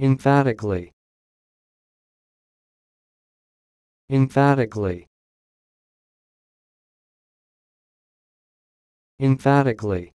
emphatically emphatically emphatically